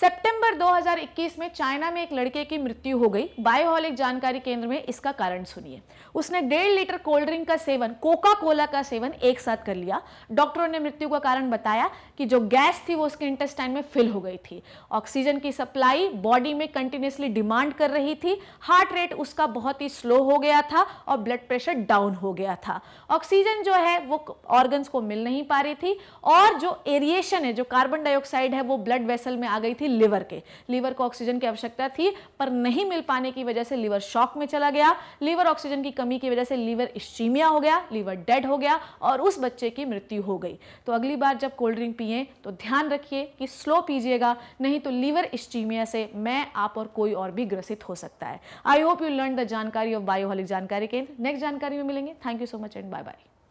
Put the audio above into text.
सितंबर 2021 में चाइना में एक लड़के की मृत्यु हो गई बायोहॉलिक जानकारी केंद्र में इसका कारण सुनिए उसने डेढ़ लीटर कोल्ड ड्रिंक का सेवन कोका कोला का सेवन एक साथ कर लिया डॉक्टरों ने मृत्यु का कारण बताया कि जो गैस थी वो उसके इंटेस्टाइन में फिल हो गई थी ऑक्सीजन की सप्लाई बॉडी में कंटिन्यूसली डिमांड कर रही थी हार्ट रेट उसका बहुत ही स्लो हो गया था और ब्लड प्रेशर डाउन हो गया था ऑक्सीजन जो है वो ऑर्गन्स को मिल नहीं पा रही थी और जो एरिएशन है जो कार्बन डाइऑक्साइड है वो ब्लड वेसल में आ गई थी थी लिवर के लीवर को ऑक्सीजन की आवश्यकता थी पर नहीं मिल पाने की वजह से लीवर शॉक में चला गया लीवर ऑक्सीजन की कमी की वजह से लीवर इस्टीमिया हो गया लीवर डेड हो गया और उस बच्चे की मृत्यु हो गई तो अगली बार जब कोल्ड ड्रिंक पिए तो ध्यान रखिए कि स्लो पीजिएगा नहीं तो लीवर इस्टीमिया से मैं आप और कोई और भी ग्रसित हो सकता है I hope you learn the जानकारी ऑफ बायोहॉलिक जानकारी के नेक्स्ट जानकारी में मिलेंगे thank you so much and bye bye